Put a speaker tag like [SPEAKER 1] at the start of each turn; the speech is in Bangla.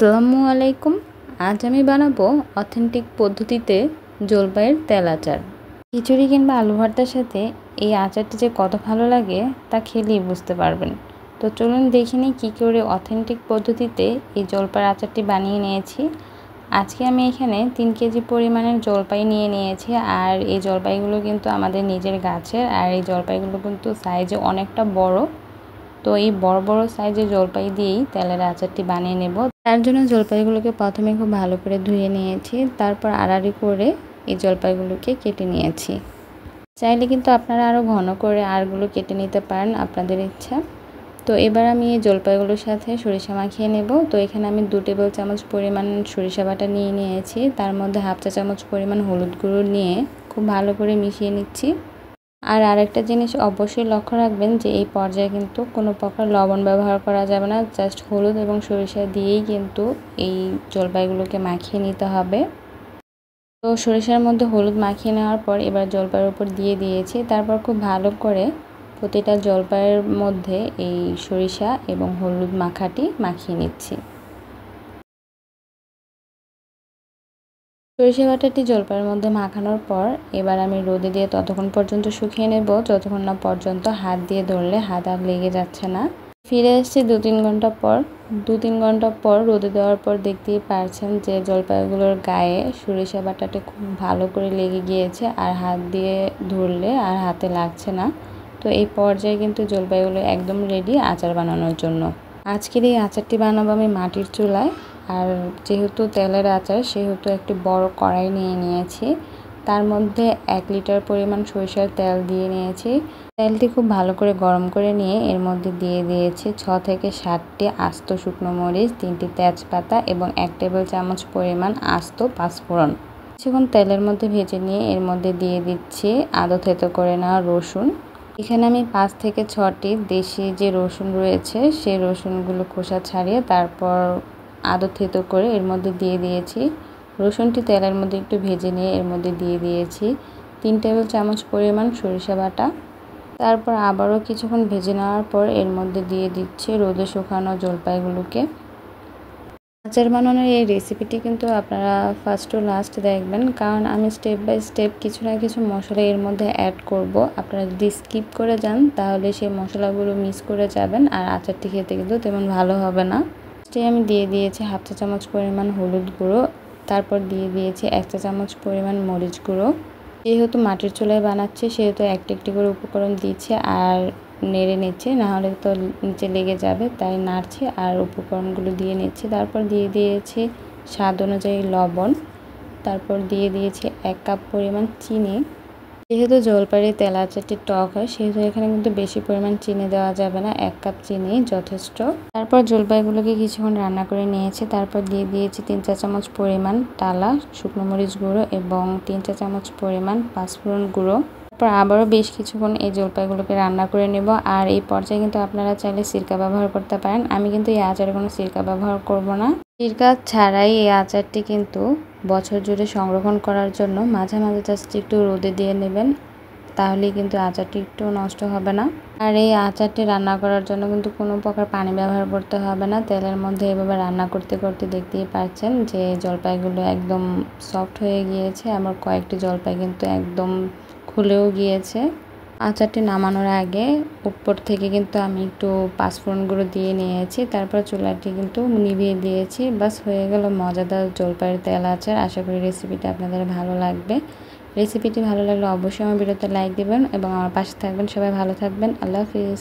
[SPEAKER 1] আসসালামু আলাইকুম আজ আমি বানাবো অথেন্টিক পদ্ধতিতে জলপাইয়ের তেল আচার খিচুড়ি কিংবা আলু ভর্তার সাথে এই আচারটি যে কত ভালো লাগে তা খেলেই বুঝতে পারবেন তো চলুন দেখে নিই কী করে অথেন্টিক পদ্ধতিতে এই জলপাইয়ের আচারটি বানিয়ে নিয়েছি আজকে আমি এখানে তিন কেজি পরিমাণের জলপাই নিয়ে নিয়েছি আর এই জলপাইগুলো কিন্তু আমাদের নিজের গাছের আর এই জলপাইগুলো কিন্তু সাইজে অনেকটা বড় তো এই বড় বড় সাইজের জলপাই দিয়েই তেলের আচারটি বানিয়ে নেব তার জন্য জলপাইগুলোকে প্রথমে খুব ভালো করে ধুয়ে নিয়েছি তারপর আড়াড়ি করে এই জলপাইগুলোকে কেটে নিয়েছি চাইলে কিন্তু আপনারা আরও ঘন করে আরগুলো কেটে নিতে পারেন আপনাদের ইচ্ছা তো এবার আমি এই জলপাইগুলোর সাথে সরিষা মাখিয়ে নেব তো এখানে আমি দু টেবিল চামচ পরিমাণ সরিষা বাটা নিয়ে নিয়েছি তার মধ্যে হাফ চা চামচ পরিমাণ হলুদ গুঁড়ো নিয়ে খুব ভালো করে মিশিয়ে নিচ্ছি আর আরেকটা জিনিস অবশ্যই লক্ষ্য রাখবেন যে এই পর্যায়ে কিন্তু কোনো প্রকার লবণ ব্যবহার করা যাবে না জাস্ট হলুদ এবং সরিষা দিয়েই কিন্তু এই জলপাইগুলোকে মাখিয়ে নিতে হবে তো সরিষার মধ্যে হলুদ মাখিয়ে নেওয়ার পর এবার জলপাইয়ের উপর দিয়ে দিয়েছি তারপর খুব ভালো করে প্রতিটা জলপাইয়ের মধ্যে এই সরিষা এবং হলুদ মাখাটি মাখিয়ে নিচ্ছি সরিষা বাটাটি জলপাইয়ের মধ্যে মাখানোর পর এবার আমি রোদে দিয়ে ততক্ষণ পর্যন্ত শুকিয়ে নেব যতক্ষণ না পর্যন্ত হাত দিয়ে ধরলে হাত আর লেগে যাচ্ছে না ফিরে এসেছি দু তিন ঘন্টা পর দু তিন ঘন্টা পর রোদে দেওয়ার পর দেখতেই পারছেন যে জলপাইগুলোর গায়ে সরিষা বাটাটি খুব ভালো করে লেগে গিয়েছে আর হাত দিয়ে ধরলে আর হাতে লাগছে না তো এই পর্যায়ে কিন্তু জলপাইগুলো একদম রেডি আচার বানানোর জন্য আজকের এই আচারটি বানাবো আমি মাটির চুলায় আর যেহেতু তেলের আচার সেহেতু একটি বড় কড়াই নিয়ে নিয়েছি তার মধ্যে এক লিটার পরিমাণ সরিষার তেল দিয়ে নিয়েছি তেলটি খুব ভালো করে গরম করে নিয়ে এর মধ্যে দিয়ে দিয়েছি ছ থেকে সাতটি আস্ত শুকনো মরিচ তিনটি তেজপাতা এবং এক টেবিল চামচ পরিমাণ আস্ত পাঁচফোড়ন কিছুক্ষণ তেলের মধ্যে ভেজে নিয়ে এর মধ্যে দিয়ে দিচ্ছি আদো থেতো করে নেওয়া রসুন এখানে আমি পাঁচ থেকে ছটি দেশি যে রসুন রয়েছে সেই রসুনগুলো খোসা ছাড়িয়ে তারপর আদা থেতো করে এর মধ্যে দিয়ে দিয়েছি রসুনটি তেলের মধ্যে একটু ভেজে নিয়ে এর মধ্যে দিয়ে দিয়েছি তিন টেবিল চামচ পরিমাণ সরিষা বাটা তারপর আবারও কিছুক্ষণ ভেজে নেওয়ার পর এর মধ্যে দিয়ে দিচ্ছি রোদে শুকানো জলপাইগুলোকে আচার বানানোর এই রেসিপিটি কিন্তু আপনারা ফার্স্ট টু লাস্ট দেখবেন কারণ আমি স্টেপ বাই স্টেপ কিছু না কিছু মশলা এর মধ্যে অ্যাড করব আপনারা যদি স্কিপ করে যান তাহলে সেই মশলাগুলো মিস করে যাবেন আর আচারটি খেতে কিন্তু তেমন ভালো হবে না ফার্স্টে আমি দিয়ে দিয়েছি হাফ চা চামচ পরিমাণ হলুদ গুঁড়ো তারপর দিয়ে দিয়েছি এক চা চামচ পরিমাণ মরিচ গুঁড়ো যেহেতু মাটির চুলায় বানাচ্ছে সেহেতু একটি একটি করে উপকরণ দিচ্ছে আর নেড়ে নিচ্ছে নাহলে তো নিচে লেগে যাবে তাই নাড়ছে আর উপকরণগুলো দিয়ে নিচ্ছে তারপর দিয়ে দিয়েছি স্বাদ অনুযায়ী লবণ তারপর দিয়ে দিয়েছি এক কাপ পরিমাণ চিনি যেহেতু জলপাইয়ের তেল আচারটি টক হয় সেহেতু এখানে কিন্তু বেশি পরিমাণ চিনি দেওয়া যাবে না এক কাপ চিনি যথেষ্ট তারপর জলপাইগুলোকে কিছুক্ষণ রান্না করে নিয়েছি তারপর দিয়ে দিয়েছি তিন চা চামচ পরিমাণ টালা শুকনো মরিচ গুঁড়ো এবং তিন চা চামচ পরিমাণ পাঁচফোড়ন গুঁড়ো তারপর আবারও বেশ কিছুক্ষণ এই জলপাইগুলোকে রান্না করে নেব আর এই পর্যায়ে কিন্তু আপনারা চাইলে সিরকা ব্যবহার করতে পারেন আমি কিন্তু এই আচারে কোনো সিরকা ব্যবহার করব না সিরকা ছাড়াই এই আচারটি কিন্তু বছর জুড়ে সংরক্ষণ করার জন্য মাঝে মাঝে জাস্ট একটু রোদে দিয়ে নেবেন তাহলে কিন্তু আচারটি একটু নষ্ট হবে না আর এই আচারটি রান্না করার জন্য কিন্তু কোনো প্রকার পানি ব্যবহার করতে হবে না তেলের মধ্যে এভাবে রান্না করতে করতে দেখতেই পাচ্ছেন যে জলপাইগুলো একদম সফট হয়ে গিয়েছে আমার কয়েকটি জলপাই কিন্তু একদম খুলেও গিয়েছে আচারটি নামানোর আগে উপর থেকে কিন্তু আমি একটু পাঁচফোড়ন গুঁড়ো দিয়ে নিয়েছি তারপর চুলাটি কিন্তু নিভিয়ে দিয়েছি বাস হয়ে গেল মজাদার জলপাইয়ের তেল আচার আশা করি রেসিপিটা আপনাদের ভালো লাগবে রেসিপিটি ভালো লাগলে অবশ্যই আমার ভিডিওতে লাইক দেবেন এবং আমার পাশে থাকবেন সবাই ভালো থাকবেন আল্লাহ হাফিজ